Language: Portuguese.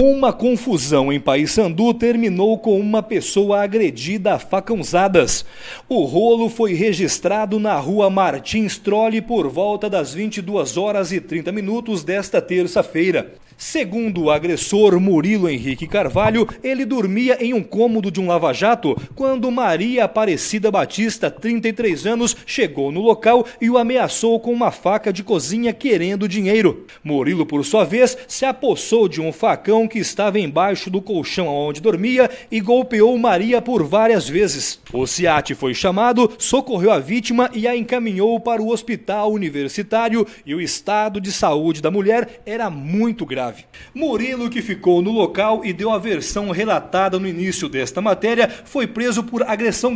Uma confusão em Paysandu terminou com uma pessoa agredida a facãozadas. O rolo foi registrado na rua Martins Trolli por volta das 22 horas e 30 minutos desta terça-feira. Segundo o agressor Murilo Henrique Carvalho, ele dormia em um cômodo de um lava-jato quando Maria Aparecida Batista, 33 anos, chegou no local e o ameaçou com uma faca de cozinha querendo dinheiro. Murilo, por sua vez, se apossou de um facão que estava embaixo do colchão onde dormia e golpeou Maria por várias vezes. O SIAT foi chamado, socorreu a vítima e a encaminhou para o hospital universitário e o estado de saúde da mulher era muito grave. Murilo, que ficou no local e deu a versão relatada no início desta matéria, foi preso por agressão